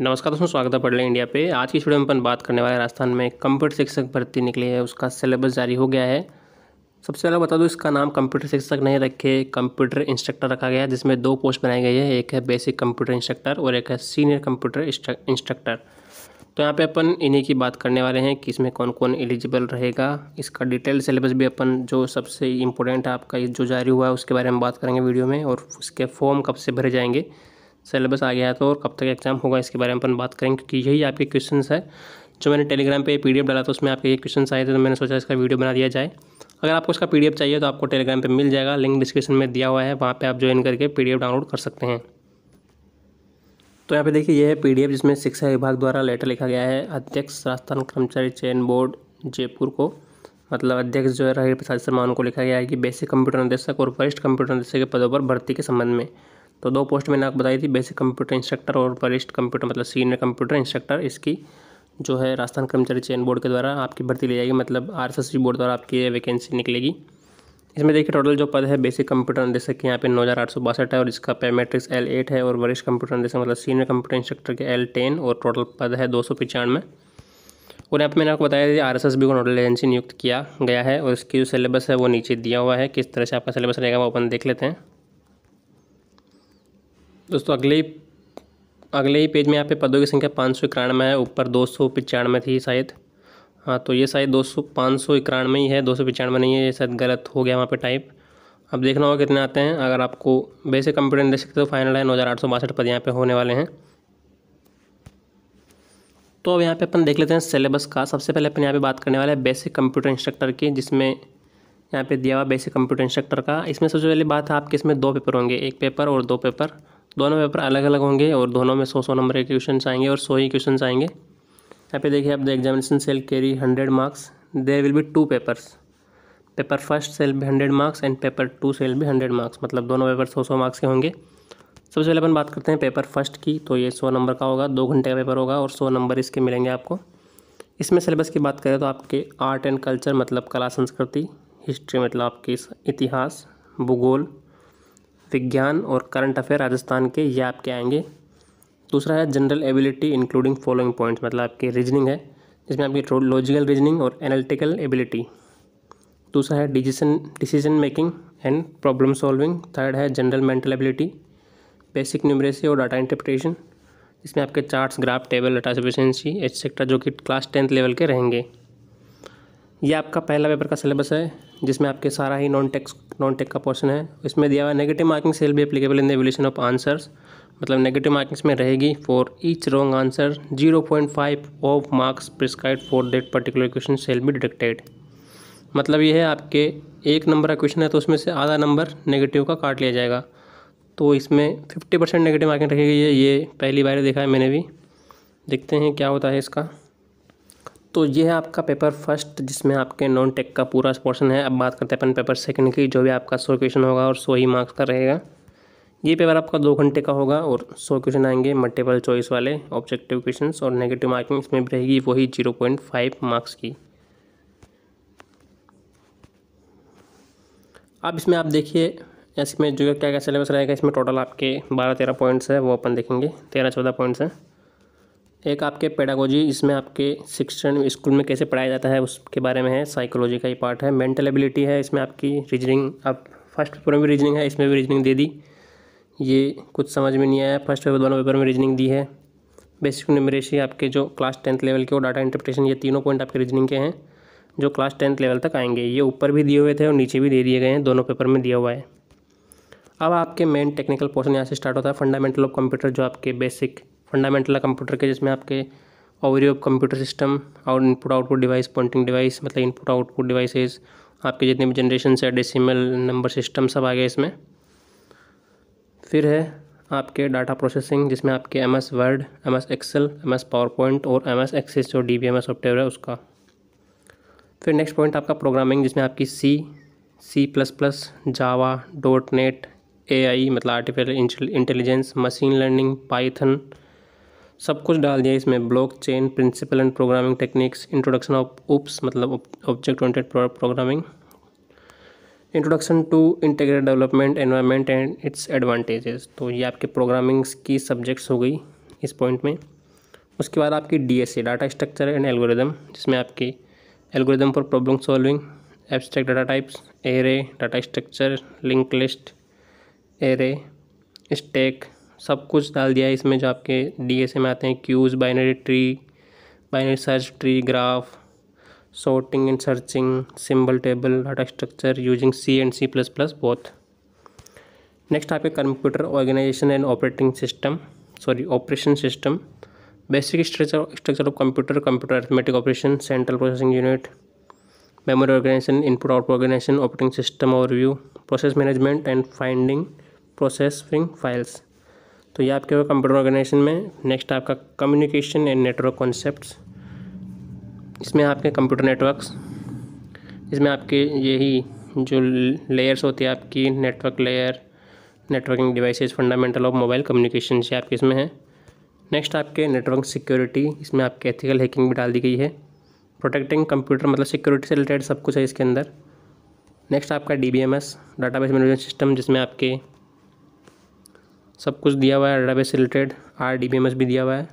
नमस्कार दोस्तों स्वागत है पढ़ लें इंडिया पे आज की वीडियो में अपन बात करने वाले राजस्थान में कंप्यूटर शिक्षक भर्ती निकली है उसका सिलेबस जारी हो गया है सबसे पहले बता दूँ इसका नाम कंप्यूटर शिक्षक नहीं रखे कंप्यूटर इंस्ट्रक्टर रखा गया है जिसमें दो पोस्ट बनाई गई है एक है बेसिक कंप्यूटर इंस्ट्रक्टर और एक है सीनियर कंप्यूटर इंस्ट्रक्टर तो यहाँ पे अपन इन्हीं की बात करने वाले हैं कि इसमें कौन कौन एलिजिबल रहेगा इसका डिटेल सिलेबस भी अपन जो सबसे इम्पोर्टेंट है आपका जो जारी हुआ है उसके बारे में बात करेंगे वीडियो में और उसके फॉर्म कब से भरे जाएंगे सिलेबस आ गया है तो और कब तक एग्जाम होगा इसके बारे में अपन बात करेंगे क्योंकि यही आपके क्वेश्चन है जो मैंने टेलीग्राम पे डी डाला तो उसमें आपके ये क्वेश्चन आए थे तो मैंने सोचा इसका वीडियो बना दिया जाए अगर आपको इसका पी चाहिए तो आपको टेलीग्राम पर मिल जाएगा लिंक डिस्क्रिप्शन में दिया हुआ है वहाँ पर आप ज्वाइन करके पी डाउनलोड कर सकते हैं तो यहाँ पे देखिए यह है पीडीएफ जिसमें शिक्षा विभाग द्वारा लेटर लिखा गया है अध्यक्ष राजस्थान कर्मचारी चयन बोर्ड जयपुर को मतलब अध्यक्ष जो है हरि प्रसाद शर्मा उनको लिखा गया है कि बेसिक कंप्यूटर निदेशक और वरिष्ठ कंप्यूटर निदेशक के पदों पर भर्ती के संबंध में तो दो पोस्ट मैंने आपको बताई थी बेसिक कंप्यूटर इंस्ट्रक्टर और वरिष्ठ कंप्यूटर मतलब सीनियर कंप्यूटर इंस्ट्रक्टर इसकी जो है राजस्थान कर्मचारी चयन बोर्ड के द्वारा आपकी भर्ती ली जाएगी मतलब आर बोर्ड द्वारा आपकी वैकेंसी निकलेगी इसमें देखिए टोटल जो पद है बेसिक कंप्यूटर निदेशक यहाँ पे नौ हज़ार आठ सौ बासठ है और इसका पैमेट्रिक्स एल एट है और वरिष्ठ कंप्यूटर निदेशक मतलब सीनियर कंप्यूटर इंस्ट्रक्टर के एल टेन और टोटल पद है दो सौ पचानवे और यहाँ पर मैंने आपको बताया था आर एस एस बी को नोडल एजेंसी नियुक्त किया गया है और इसकी जो सिलेबस है वो नीचे दिया हुआ है किस तरह से आपका सिलेबस रहेगा वो अपन देख लेते हैं दोस्तों अगले अगले ही पेज में यहाँ पे पदों की संख्या पाँच सौ इक्यानवे है ऊपर दो सौ पचानवे थी शायद हाँ तो ये शायद दो सौ पाँच सौ इक्यानवे ही है दो सौ पचानवे नहीं है ये शायद गलत हो गया वहाँ पे टाइप अब देखना होगा कितने आते हैं अगर आपको वैसे कंप्यूटर देख सकते हो फाइनल है नौ हज़ार आठ सौ बासठ पद यहाँ पर होने वाले हैं तो अब यहाँ पर अपन देख लेते हैं सिलेबस का सबसे पहले अपन यहाँ पर बात करने वाले हैं बेसिक कंप्यूटर इंस्ट्रक्टर की जिसमें यहाँ पे दिया हुआ बेसिक कंप्यूटर इंस्ट्रक्टर का इसमें सबसे पहले बात है आपके इसमें दो पेपर होंगे एक पेपर और दो पेपर दोनों पेपर अलग अलग होंगे और दोनों में सौ सौ नंबर के क्वेश्चन आएंगे और सौ ही क्वेश्चन आएंगे यहाँ पे देखिए आप the examination shall carry hundred marks there will be two papers paper first shall भी hundred marks and paper two shall भी हंड्रेड मार्क्स मतलब दोनों पेपर सौ सौ मार्क्स के होंगे सबसे पहले अपन बात करते हैं पेपर फर्स्ट की तो ये सौ नंबर का होगा दो घंटे का पेपर होगा और सौ नंबर इसके मिलेंगे आपको इसमें सिलेबस की बात करें तो आपके आर्ट एंड कल्चर मतलब कला संस्कृति हिस्ट्री मतलब आपके इतिहास भूगोल विज्ञान और करंट अफेयर राजस्थान के ये आपके आएंगे दूसरा है general ability including following points मतलब आपकी रीजनिंग है जिसमें आपकी लॉजिकल रीजनिंग और एनालिटिकल एबिलिटी दूसरा है decision decision making and problem solving third है general mental ability basic numeracy और डाटा इंटरप्रिटेशन इसमें आपके charts graph table data sufficiency etcetera जो कि क्लास टेंथ लेवल के रहेंगे ये आपका पहला पेपर का सिलेबस है जिसमें आपके सारा ही नॉन टेक्स नॉन टेक का पोर्शन है इसमें दिया हुआ नेगेटिव मार्किंग सेल भी applicable in the evaluation of answers मतलब नेगेटिव मार्किंग्स में रहेगी for each wrong answer zero point five of marks prescribe for that particular question shall भी डिडक्टेड मतलब ये है आपके एक नंबर का क्वेश्चन है तो उसमें से आधा नंबर नेगेटिव का काट लिया जाएगा तो इसमें फिफ्टी परसेंट नेगेटिव मार्किंग रखेगी ये ये पहली बार देखा है मैंने भी देखते हैं क्या होता है इसका तो ये है आपका पेपर फर्स्ट जिसमें आपके नॉन टेक का पूरा पोर्शन है अब बात करते हैं अपन पेपर सेकंड की जो भी आपका सौ क्वेश्चन होगा और सौ ही मार्क्स का रहेगा ये पेपर आपका दो घंटे का होगा और सौ क्वेश्चन आएंगे मल्टीपल चॉइस वाले ऑब्जेक्टिव क्वेश्चन और नेगेटिव मार्किंग इसमें भी रहेगी वही जीरो पॉइंट फाइव मार्क्स की अब इसमें आप देखिए इसमें जो क्या क्या सिलेबस रहेगा इसमें टोटल आपके बारह तेरह पॉइंट्स है वो अपन देखेंगे तेरह चौदह पॉइंट्स हैं एक आपके पेडागोजी इसमें आपके शिक्षण स्कूल में कैसे पढ़ाया जाता है उसके बारे में है साइकोलॉजी का ही पार्ट है मेंटल एबिलिटी है इसमें आपकी रीजनिंग आप फर्स्ट पेपर में भी रीजनिंग है इसमें भी रीजनिंग दे दी ये कुछ समझ में नहीं आया फर्स्ट पेपर दोनों पेपर में रीजनिंग दी है बेसिक न्यूमरेसी आपके जो क्लास टेंथ लेवल के और डाटा इंटरप्रिटेशन ये तीनों पॉइंट आपके रीजनिंग के हैं जो क्लास टेंथ लेवल तक आएंगे ये ऊपर भी दिए हुए थे और नीचे भी दे दिए गए हैं दोनों पेपर में दिया हुआ है अब आपके मेन टेक्निकल पोर्शन यहाँ से स्टार्ट होता है फंडामेंटल ऑफ कंप्यूटर जो आपके बेसिक फंडामेंटल कंप्यूटर के जिसमें आपके ओवरी ऑफ कंप्यूटर सिस्टम और input output device pointing device मतलब इनपुट आउटपुट डिवाइसेस आपके जितने भी जनरेशन है डेसिमल नंबर सिस्टम सब आ गए इसमें फिर है आपके डाटा प्रोसेसिंग जिसमें आपके M S Word M S Excel M S PowerPoint और एम एस एक्सेस जो D B M S software है उसका फिर नेक्स्ट पॉइंट आपका प्रोग्रामिंग जिसमें आपकी C C plus plus Java dot net A I मतलब artificial intelligence machine learning Python सब कुछ डाल दिया इसमें blockchain principle and programming techniques introduction of OOPs मतलब object oriented programming introduction to integrated development environment and its advantages तो ये आपके प्रोग्रामिंग्स की सब्जेक्ट्स हो गई इस पॉइंट में उसके बाद आपकी DSA data structure and algorithm जिसमें आपकी algorithm for problem solving abstract data types array data structure link list array stack सब कुछ डाल दिया है इसमें जो आपके डी में आते हैं queues binary tree binary search tree graph sorting and searching symbol table data structure using C and C plus plus बहुत नेक्स्ट आपके computer organisation and operating system sorry operation system basic structure structure of computer computer arithmetic operation central processing unit memory organisation input out organisation operating system overview process management and finding processing files तो ये आपके होगा computer organisation में next आपका communication and network concept इसमें आपके computer networks इसमें आपके यही जो लेयर्स होती है आपकी network layer networking devices fundamental of mobile communication से आपके इसमें है नेक्स्ट आपके नेटवर्क सिक्योरिटी इसमें आपके एथिकल हैकिंग भी डाल दी गई है प्रोटेक्टिंग कंप्यूटर मतलब सिक्योरिटी से रिलेटेड सब कुछ है इसके अंदर नेक्स्ट आपका D B M S database management system जिसमें आपके सब कुछ दिया हुआ है डेटाबेस रिलेटेड आर डी भी दिया हुआ है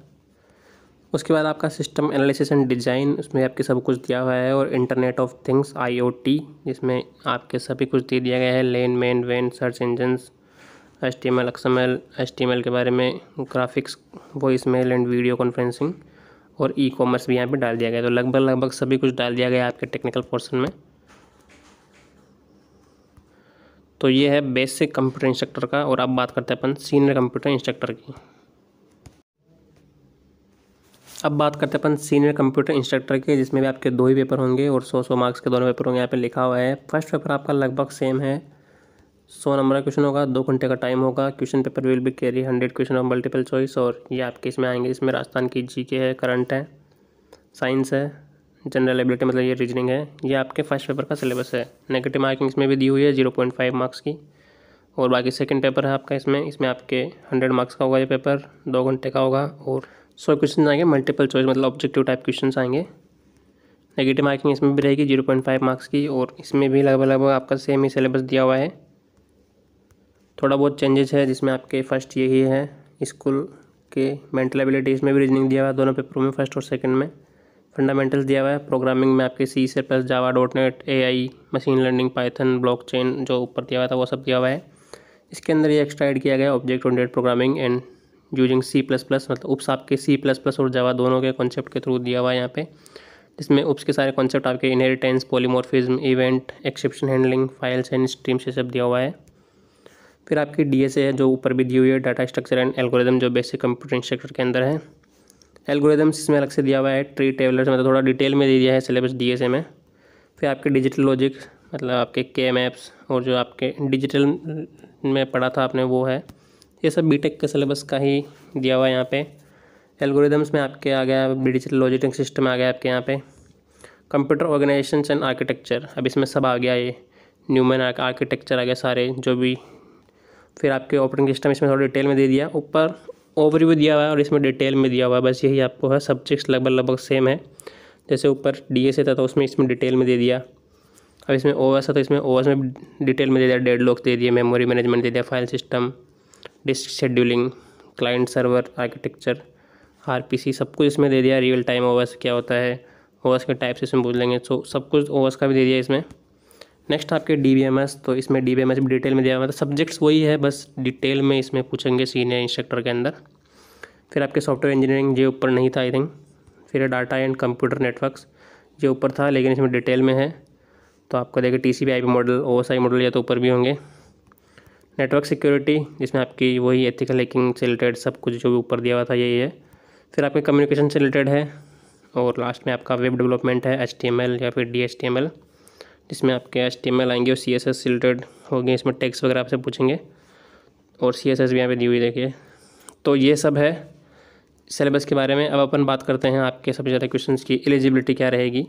उसके बाद आपका सिस्टम एनालिसिस एंड डिज़ाइन उसमें आपके सब कुछ दिया हुआ है और इंटरनेट ऑफ थिंग्स आईओटी जिसमें आपके सभी कुछ दे दिया गया है लेन मेन वेन search engines H T M L L T M L के बारे में graphics voice mail and video conferencing और ई कॉमर्स भी यहाँ पे डाल दिया गया तो लगभग लगभग सभी कुछ डाल दिया गया आपके टेक्निकल पोर्सन में तो ये है बेसिक कंप्यूटर इंस्ट्रक्टर का और अब बात करते हैं अपन सीनियर कंप्यूटर इंस्ट्रक्टर की अब बात करते हैं अपन सीनियर कंप्यूटर इंस्ट्रक्टर के जिसमें भी आपके दो ही पेपर होंगे और सौ सौ मार्क्स के दोनों पेपर होंगे यहाँ पे लिखा हुआ है फर्स्ट पेपर आपका लगभग सेम है सौ नंबर का क्वेश्चन होगा दो घंटे का टाइम होगा question paper will be carry hundred question of multiple choice और ये आपके इसमें आएंगे इसमें राजस्थान की जी के है करंट है साइंस है जनरल एबिलिटी मतलब ये रीजनिंग है ये आपके फर्स्ट पेपर का सिलेबस है नेगेटिव मार्किंग इसमें भी दी हुई है जीरो पॉइंट फाइव मार्क्स की और बाकी सेकंड पेपर है आपका इसमें इसमें आपके हंड्रेड मार्क्स का होगा ये पेपर दो घंटे का होगा और सौ क्वेश्चन आएंगे मल्टीपल चॉइस मतलब ऑब्जेक्टिव टाइप क्वेश्चन आएंगे नेगेटिव मार्किंग इसमें भी रहेगी जीरो पॉइंट फाइव मार्क्स की और इसमें भी लगभग लगभग आपका सेम ही सिलेबस दिया हुआ है थोड़ा बहुत चेंजेस है जिसमें आपके फर्स्ट यही है स्कूल के मेंटल एबिलिटी इसमें भी रीजनिंग दिया हुआ है दोनों पेपरों में फर्स्ट और सेकंड में फंडामेंटल्स दिया हुआ है प्रोग्रामिंग में आपके सी से plus Java dot net A I machine learning Python blockchain जो ऊपर दिया हुआ था वो सब दिया हुआ है इसके अंदर ये एक्स्ट्रा एड किया गया object oriented programming and using C plus plus मतलब उप्स आपके सी प्लस प्लस और जावा दोनों के कॉन्सेप्ट के थ्रू दिया हुआ है यहाँ पे जिसमें उप्स के सारे कॉन्सेप्ट आपके inheritance polymorphism event exception handling files and streams ये सब दिया हुआ है फिर आपकी डी है जो ऊपर भी दी हुई है डाटा स्ट्रक्चर एंड एल्गोरिदम जो बेसिक कंप्यूटर स्ट्रक्चर के अंदर है एल्गोरिदम्स इसमें अलग से दिया हुआ है ट्री टेबलर्स मतलब थोड़ा डिटेल में दे दिया है सिलेबस डी एस ए में फिर आपके डिजिटल लॉजिक मतलब आपके के मैप्स और जो आपके डिजिटल में पढ़ा था आपने वो है ये सब बीटेक के सिलेबस का ही दिया हुआ है यहाँ पे एल्गोरिदम्स में आपके आ गया डिजिटल लॉजिटिंग सिस्टम आ गया आपके यहाँ पे कंप्यूटर ऑर्गेनाइजेशन एंड आर्किटेक्चर अब इसमें सब आ गया ये न्यूमन आर्किटेक्चर आ गया सारे जो भी फिर आपके ऑपरेटिंग सिस्टम इसमें थोड़ा डिटेल में दे दिया ऊपर ओवरव्यू दिया हुआ है और इसमें डिटेल में दिया हुआ है बस यही आपको है सब्जेक्ट्स लगभग लगभग सेम है जैसे ऊपर डी एस था तो उसमें इसमें डिटेल में दे दिया अब इसमें ओ एस था तो इसमें ओ एस में डिटेल में दे दिया डेड लॉक दे दिया मेमोरी मैनेजमेंट दे दिया file system disk scheduling client server architecture R P C सब कुछ इसमें दे दिया रियल टाइम ओ क्या होता है ओ के टाइप से इसमें बोल लेंगे सो सब कुछ ओ का भी दे दिया इसमें नेक्स्ट आपके डी बी एम एस तो इसमें डी बी एम एस भी डिटेल में दिया हुआ है सब्जेक्ट्स मतलब वही है बस डिटेल में इसमें पूछेंगे सीनियर इंस्ट्रक्टर के अंदर फिर आपके सॉफ्टवेयर इंजीनियरिंग जो ऊपर नहीं था आई थिंक फिर डाटा एंड कंप्यूटर नेटवर्क्स जो ऊपर था लेकिन इसमें डिटेल में है तो आपको देखिए T C B I model O S I model या तो ऊपर भी होंगे नेटवर्क सिक्योरिटी जिसमें आपकी वही एथिकल हैकिंग से रिलेटेड सब कुछ जो भी ऊपर दिया हुआ था यही है फिर आपके कम्युनिकेशन से रिलेटेड है और लास्ट में आपका वेब डेवलपमेंट है एच या फिर D H T M L इसमें आपके एच टी आएंगे और सी एस एस रिलेटेड हो गए इसमें टैक्स वगैरह आपसे पूछेंगे और सी एस एस भी यहाँ पर दी हुई देखिए तो ये सब है सिलेबस के बारे में अब अपन बात करते हैं आपके सबसे ज़्यादा क्वेश्चन की एलिजिबिलिटी क्या रहेगी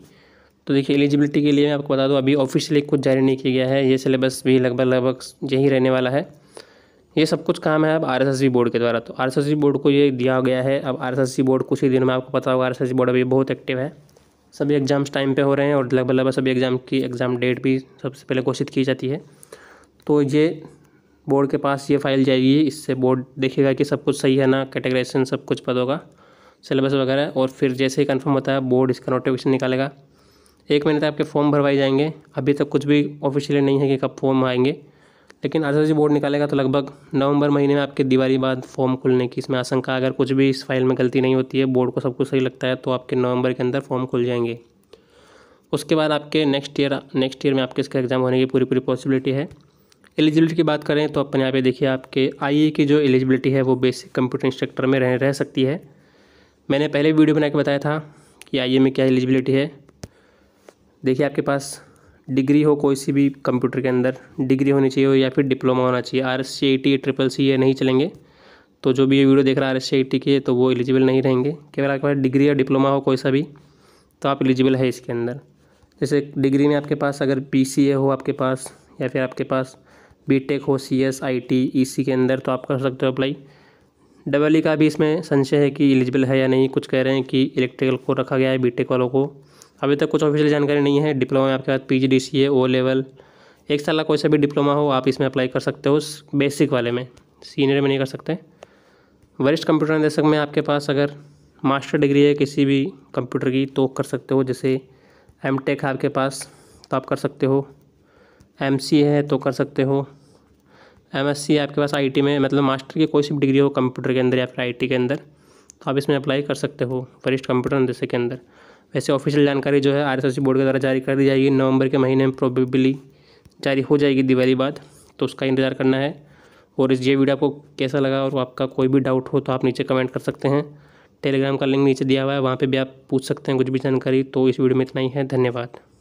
तो देखिए एलिजिबिलिटी के लिए मैं आपको बता दूँ अभी ऑफिशियली कुछ जारी नहीं किया गया है ये सिलेबस भी लगभग लगभग यही रहने वाला है ये सब कुछ काम है अब आर एस बोर्ड के द्वारा तो आर एस बोर्ड को ये दिया गया है अब आर एस बोर्ड कुछ ही दिन में आपको पता होगा आर एस बोर्ड अभी बहुत एक्टिव है सभी एग्ज़ाम्स टाइम पे हो रहे हैं और लगभग लगभग सभी एग्ज़ाम की एग्ज़ाम डेट भी सबसे पहले घोषित की जाती है तो ये बोर्ड के पास ये फाइल जाएगी इससे बोर्ड देखेगा कि सब कुछ सही है ना कैटेगराइजेशन सब कुछ पद होगा सिलेबस वगैरह और फिर जैसे ही कन्फर्म होता है बोर्ड इसका नोटिफिकेशन निकालेगा एक महीने तक आपके फॉर्म भरवाए जाएंगे अभी तक कुछ भी ऑफिशियली नहीं है कि कब फॉर्म आएंगे लेकिन आर बोर्ड निकालेगा तो लगभग नवंबर महीने में आपके दिवाली बाद फॉर्म खुलने की इसमें आशंका अगर कुछ भी इस फाइल में गलती नहीं होती है बोर्ड को सब कुछ सही लगता है तो आपके नवंबर के अंदर फॉर्म खुल जाएंगे उसके बाद आपके नेक्स्ट ईयर नेक्स्ट ईयर में आपके इसका एग्ज़ाम होने की पूरी पूरी पॉसिबिलिटी है एलिजिबिलिटी की बात करें तो अपन यहाँ पे देखिए आपके आई की जो एलिजिबिलिटी है वो बेसिक कंप्यूटर इंस्ट्रक्टर में रह रह सकती है मैंने पहले वीडियो बना के बताया था कि आई में क्या एलिजिबिलिटी है देखिए आपके पास डिग्री हो कोई सी भी कंप्यूटर के अंदर डिग्री होनी चाहिए हो या फिर डिप्लोमा होना चाहिए R S C I T triple C ये नहीं चलेंगे तो जो भी ये वीडियो देख रहा है R S C I T के तो वो एलिजिबल नहीं रहेंगे केवल आपके पास डिग्री या डिप्लोमा हो कोई सा भी तो आप एलिजिबल है इसके अंदर जैसे डिग्री में आपके पास अगर बी सी ए हो आपके पास या फिर आपके पास बी टेक हो C S I T E सी के अंदर तो आप कर सकते हो अप्लाई डबल ई e का भी इसमें संशय है कि एलिजिबल है या नहीं कुछ कह रहे हैं कि इलेक्ट्रिकल को रखा गया है बी टेक वालों को अभी तक कुछ ऑफिशियल जानकारी नहीं है डिप्लोमा में आपके पास पी जी ओ लेवल एक साल का कोई सा भी डिप्लोमा हो आप इसमें अप्लाई कर सकते हो बेसिक वाले में सीनियर में नहीं कर सकते वरिष्ठ कंप्यूटर निदेशक में आपके पास अगर मास्टर डिग्री है किसी भी कंप्यूटर की तो कर सकते हो जैसे एम टेक है आपके पास तो आप कर सकते हो एम सी है तो कर सकते हो एम एस सी आपके पास आई टी में मतलब मास्टर की कोई सी भी डिग्री हो कंप्यूटर के अंदर या फिर आई टी के अंदर तो आप इसमें अप्लाई कर सकते हो वरिष्ठ कंप्यूटर निदेशक के अंदर वैसे ऑफिशियल जानकारी जो है आर बोर्ड के द्वारा जारी कर दी जाएगी नवंबर के महीने में प्रोबेबली जारी हो जाएगी दिवाली बाद तो उसका इंतज़ार करना है और इस ये वीडियो आपको कैसा लगा और आपका कोई भी डाउट हो तो आप नीचे कमेंट कर सकते हैं टेलीग्राम का लिंक नीचे दिया हुआ है वहाँ पर भी आप पूछ सकते हैं कुछ भी जानकारी तो इस वीडियो में इतना ही है धन्यवाद